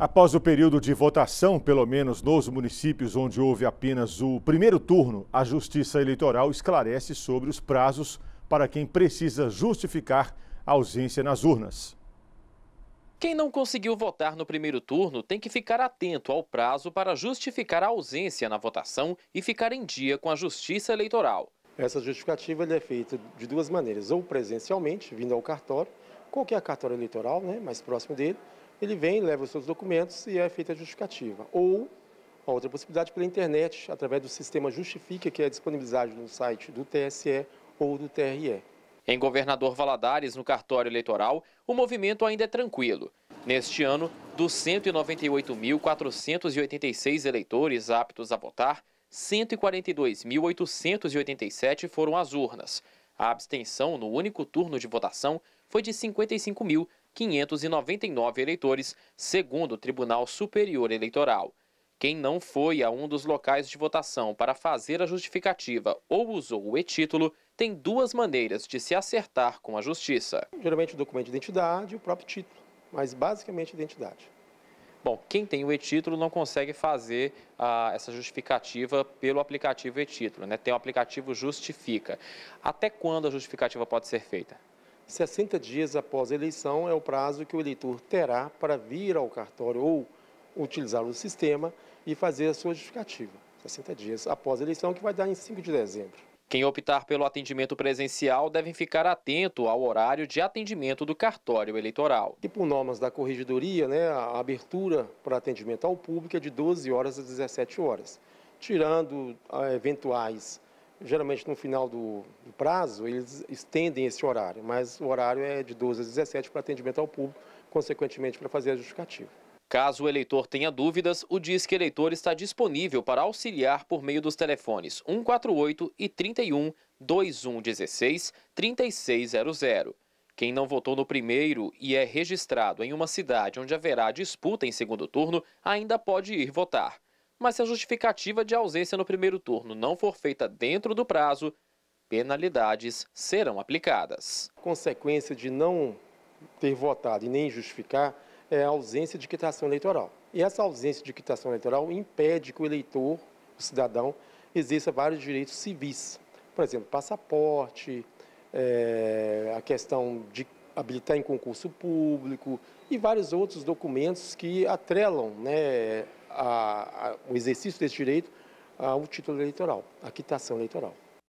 Após o período de votação, pelo menos nos municípios onde houve apenas o primeiro turno, a Justiça Eleitoral esclarece sobre os prazos para quem precisa justificar a ausência nas urnas. Quem não conseguiu votar no primeiro turno tem que ficar atento ao prazo para justificar a ausência na votação e ficar em dia com a Justiça Eleitoral. Essa justificativa é feita de duas maneiras, ou presencialmente, vindo ao cartório, qualquer cartório eleitoral, né, mais próximo dele, ele vem, leva os seus documentos e é feita a justificativa. Ou, outra possibilidade, pela internet, através do sistema Justifica, que é disponibilizado no site do TSE ou do TRE. Em Governador Valadares, no cartório eleitoral, o movimento ainda é tranquilo. Neste ano, dos 198.486 eleitores aptos a votar, 142.887 foram às urnas. A abstenção no único turno de votação foi de 55.000. 599 eleitores, segundo o Tribunal Superior Eleitoral. Quem não foi a um dos locais de votação para fazer a justificativa ou usou o e-título tem duas maneiras de se acertar com a Justiça. Geralmente o documento de identidade e o próprio título, mas basicamente identidade. Bom, quem tem o e-título não consegue fazer ah, essa justificativa pelo aplicativo e-título, né? Tem o aplicativo Justifica. Até quando a justificativa pode ser feita? 60 dias após a eleição é o prazo que o eleitor terá para vir ao cartório ou utilizar o sistema e fazer a sua justificativa. 60 dias após a eleição, que vai dar em 5 de dezembro. Quem optar pelo atendimento presencial deve ficar atento ao horário de atendimento do cartório eleitoral. E por normas da corregedoria, né, a abertura para atendimento ao público é de 12 horas às 17 horas, tirando eh, eventuais geralmente no final do, do, prazo, eles estendem esse horário, mas o horário é de 12 às 17 para atendimento ao público, consequentemente para fazer a justificativa. Caso o eleitor tenha dúvidas, o Disque Eleitor está disponível para auxiliar por meio dos telefones 148 e 31 2116 3600. Quem não votou no primeiro e é registrado em uma cidade onde haverá disputa em segundo turno, ainda pode ir votar mas se a justificativa de ausência no primeiro turno não for feita dentro do prazo, penalidades serão aplicadas. A consequência de não ter votado e nem justificar é a ausência de quitação eleitoral. E essa ausência de quitação eleitoral impede que o eleitor, o cidadão, exerça vários direitos civis. Por exemplo, passaporte, é, a questão de habilitar em concurso público e vários outros documentos que atrelam né, a, a, o exercício desse direito ao título eleitoral, à quitação eleitoral.